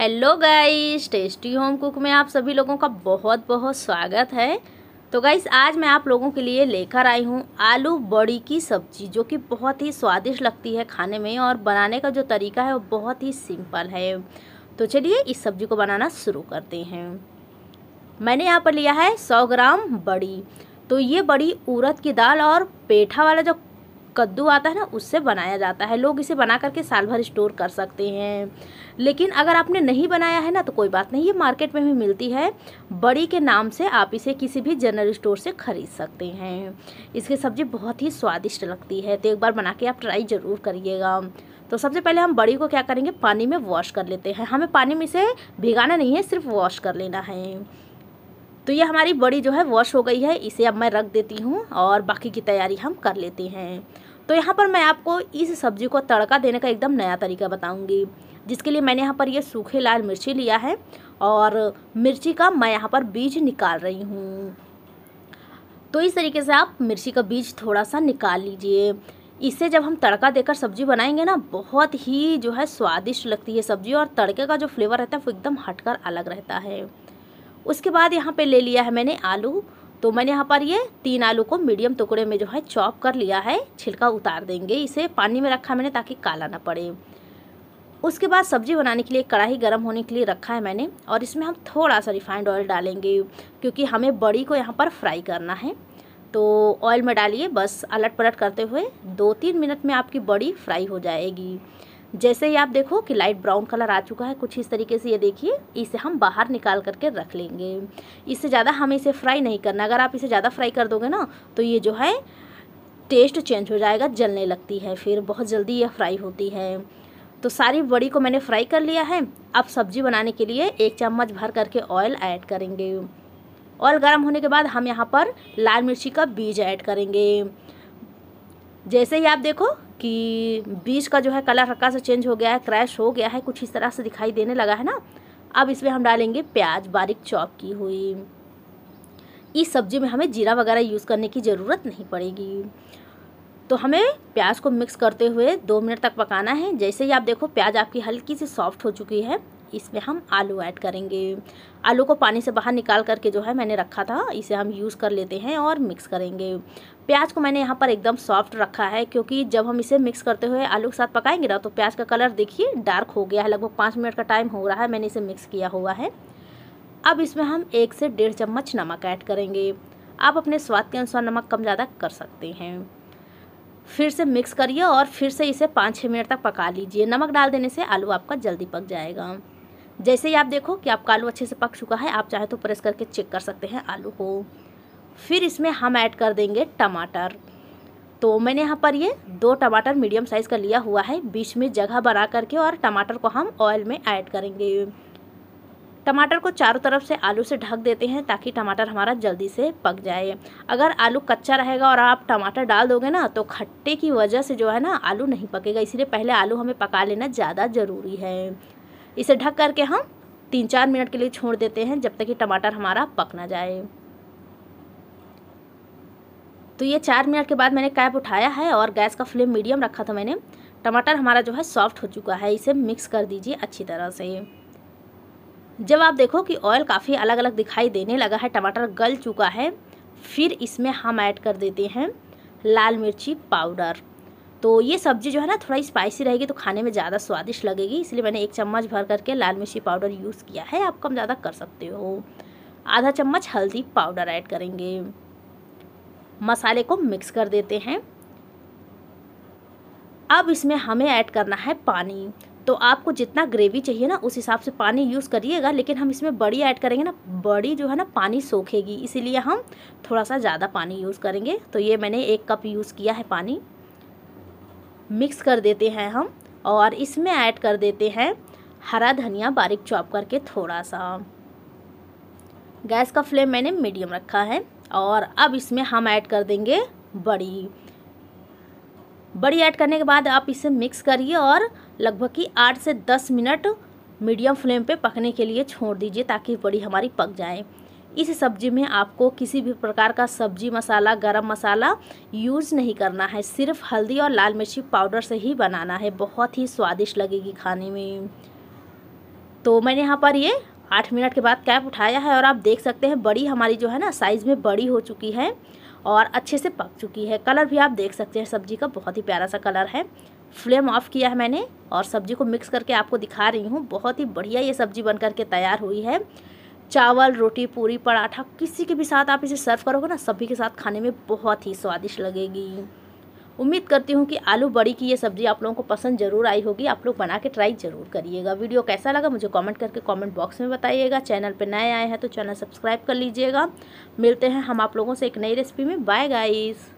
hello guys tasty home cook में आप सभी लोगों का बहुत बहुत स्वागत है तो गाइस आज मैं आप लोगों के लिए लेकर आई हूँ आलू बड़ी की सब्जी जो कि बहुत ही स्वादिष्ट लगती है खाने में और बनाने का जो तरीका है वो बहुत ही सिंपल है तो चलिए इस सब्जी को बनाना शुरू करते हैं मैंने यहाँ पर लिया है सौ ग्राम बड़ी तो ये बड़ी उड़द की दाल और पेठा वाला जो कद्दू आता है ना उससे बनाया जाता है लोग इसे बना करके साल भर स्टोर कर सकते हैं लेकिन अगर आपने नहीं बनाया है ना तो कोई बात नहीं ये मार्केट में भी मिलती है बड़ी के नाम से आप इसे किसी भी जनरल स्टोर से ख़रीद सकते हैं इसकी सब्ज़ी बहुत ही स्वादिष्ट लगती है तो एक बार बना के आप ट्राई ज़रूर करिएगा तो सबसे पहले हम बड़ी को क्या करेंगे पानी में वॉश कर लेते हैं हमें पानी में इसे भिगाना नहीं है सिर्फ वॉश कर लेना है तो ये हमारी बड़ी जो है वॉश हो गई है इसे अब मैं रख देती हूँ और बाकी की तैयारी हम कर लेते हैं तो यहाँ पर मैं आपको इस सब्ज़ी को तड़का देने का एकदम नया तरीका बताऊँगी जिसके लिए मैंने यहाँ पर ये सूखे लाल मिर्ची लिया है और मिर्ची का मैं यहाँ पर बीज निकाल रही हूँ तो इस तरीके से आप मिर्ची का बीज थोड़ा सा निकाल लीजिए इसे जब हम तड़का देकर सब्जी बनाएंगे ना बहुत ही जो है स्वादिष्ट लगती है सब्जी और तड़के का जो फ्लेवर रहता है वो एकदम हटकर अलग रहता है उसके बाद यहाँ पे ले लिया है मैंने आलू तो मैंने यहाँ पर ये तीन आलू को मीडियम टुकड़े में जो है चॉप कर लिया है छिलका उतार देंगे इसे पानी में रखा मैंने ताकि काला ना पड़े उसके बाद सब्जी बनाने के लिए कढ़ाई गर्म होने के लिए रखा है मैंने और इसमें हम थोड़ा सा रिफाइंड ऑयल डालेंगे क्योंकि हमें बड़ी को यहाँ पर फ्राई करना है तो ऑयल में डालिए बस अलट पलट करते हुए दो तीन मिनट में आपकी बड़ी फ्राई हो जाएगी जैसे ही आप देखो कि लाइट ब्राउन कलर आ चुका है कुछ इस तरीके से ये देखिए इसे हम बाहर निकाल करके रख लेंगे इससे ज़्यादा हमें इसे फ्राई नहीं करना अगर आप इसे ज़्यादा फ्राई कर दोगे ना तो ये जो है टेस्ट चेंज हो जाएगा जलने लगती है फिर बहुत जल्दी यह फ्राई होती है तो सारी बड़ी को मैंने फ्राई कर लिया है अब सब्जी बनाने के लिए एक चम्मच भर करके ऑयल ऐड करेंगे ऑयल गर्म होने के बाद हम यहाँ पर लाल मिर्ची का बीज ऐड करेंगे जैसे ही आप देखो कि बीज का जो है कलर हल्का सा चेंज हो गया है क्रैश हो गया है कुछ इस तरह से दिखाई देने लगा है ना अब इसमें हम डालेंगे प्याज बारीक चॉप की हुई इस सब्ज़ी में हमें जीरा वगैरह यूज़ करने की ज़रूरत नहीं पड़ेगी तो हमें प्याज को मिक्स करते हुए दो मिनट तक पकाना है जैसे ही आप देखो प्याज आपकी हल्की सी सॉफ्ट हो चुकी है इसमें हम आलू ऐड करेंगे आलू को पानी से बाहर निकाल करके जो है मैंने रखा था इसे हम यूज़ कर लेते हैं और मिक्स करेंगे प्याज को मैंने यहाँ पर एकदम सॉफ्ट रखा है क्योंकि जब हम इसे मिक्स करते हुए आलू के साथ पकाएंगे ना तो प्याज का कलर देखिए डार्क हो गया है लगभग पाँच मिनट का टाइम हो रहा है मैंने इसे मिक्स किया हुआ है अब इसमें हम एक से डेढ़ चम्मच नमक ऐड करेंगे आप अपने स्वाद के अनुसार नमक कम ज़्यादा कर सकते हैं फिर से मिक्स करिए और फिर से इसे पाँच छः मिनट तक पका लीजिए नमक डाल देने से आलू आपका जल्दी पक जाएगा जैसे ही आप देखो कि आपका आलू अच्छे से पक चुका है आप चाहे तो प्रेस करके चेक कर सकते हैं आलू को फिर इसमें हम ऐड कर देंगे टमाटर तो मैंने यहाँ पर ये दो टमाटर मीडियम साइज़ का लिया हुआ है बीच में जगह बना करके और टमाटर को हम ऑयल में ऐड करेंगे टमाटर को चारों तरफ से आलू से ढक देते हैं ताकि टमाटर हमारा जल्दी से पक जाए अगर आलू कच्चा रहेगा और आप टमाटर डाल दोगे ना तो खट्टे की वजह से जो है ना आलू नहीं पकेगा इसीलिए पहले आलू हमें पका लेना ज़्यादा ज़रूरी है इसे ढक करके हम तीन चार मिनट के लिए छोड़ देते हैं जब तक कि टमाटर हमारा पक ना जाए तो ये चार मिनट के बाद मैंने कैप उठाया है और गैस का फ्लेम मीडियम रखा था मैंने टमाटर हमारा जो है सॉफ्ट हो चुका है इसे मिक्स कर दीजिए अच्छी तरह से जब आप देखो कि ऑयल काफ़ी अलग अलग दिखाई देने लगा है टमाटर गल चुका है फिर इसमें हम ऐड कर देते हैं लाल मिर्ची पाउडर तो ये सब्ज़ी जो है ना थोड़ा स्पाइसी रहेगी तो खाने में ज़्यादा स्वादिष्ट लगेगी इसलिए मैंने एक चम्मच भर करके लाल मिर्ची पाउडर यूज़ किया है आप कम ज़्यादा कर सकते हो आधा चम्मच हल्दी पाउडर ऐड करेंगे मसाले को मिक्स कर देते हैं अब इसमें हमें ऐड करना है पानी तो आपको जितना ग्रेवी चाहिए ना उस हिसाब से पानी यूज़ करिएगा लेकिन हम इसमें बड़ी ऐड करेंगे ना बड़ी जो है ना पानी सोखेगी इसीलिए हम थोड़ा सा ज़्यादा पानी यूज़ करेंगे तो ये मैंने एक कप यूज़ किया है पानी मिक्स कर देते हैं हम और इसमें ऐड कर देते हैं हरा धनिया बारीक चॉप करके थोड़ा सा गैस का फ्लेम मैंने मीडियम रखा है और अब इसमें हम ऐड कर देंगे बड़ी बड़ी ऐड करने के बाद आप इसे मिक्स करिए और लगभग कि आठ से दस मिनट मीडियम फ्लेम पे पकने के लिए छोड़ दीजिए ताकि बड़ी हमारी पक जाए इस सब्जी में आपको किसी भी प्रकार का सब्जी मसाला गरम मसाला यूज़ नहीं करना है सिर्फ हल्दी और लाल मिर्ची पाउडर से ही बनाना है बहुत ही स्वादिष्ट लगेगी खाने में तो मैंने यहाँ पर ये आठ मिनट के बाद कैप उठाया है और आप देख सकते हैं बड़ी हमारी जो है ना साइज़ में बड़ी हो चुकी है और अच्छे से पक चुकी है कलर भी आप देख सकते हैं सब्जी का बहुत ही प्यारा सा कलर है फ्लेम ऑफ़ किया है मैंने और सब्जी को मिक्स करके आपको दिखा रही हूँ बहुत ही बढ़िया ये सब्जी बन करके तैयार हुई है चावल रोटी पूरी पराठा किसी के भी साथ आप इसे सर्व करोगे ना सभी के साथ खाने में बहुत ही स्वादिष्ट लगेगी उम्मीद करती हूँ कि आलू बड़ी की ये सब्ज़ी आप लोगों को पसंद जरूर आई होगी आप लोग बना के ट्राई ज़रूर करिएगा वीडियो कैसा लगा मुझे कमेंट करके कमेंट बॉक्स में बताइएगा चैनल पर नए आए हैं तो चैनल सब्सक्राइब कर लीजिएगा मिलते हैं हम आप लोगों से एक नई रेसिपी में बाय गाइज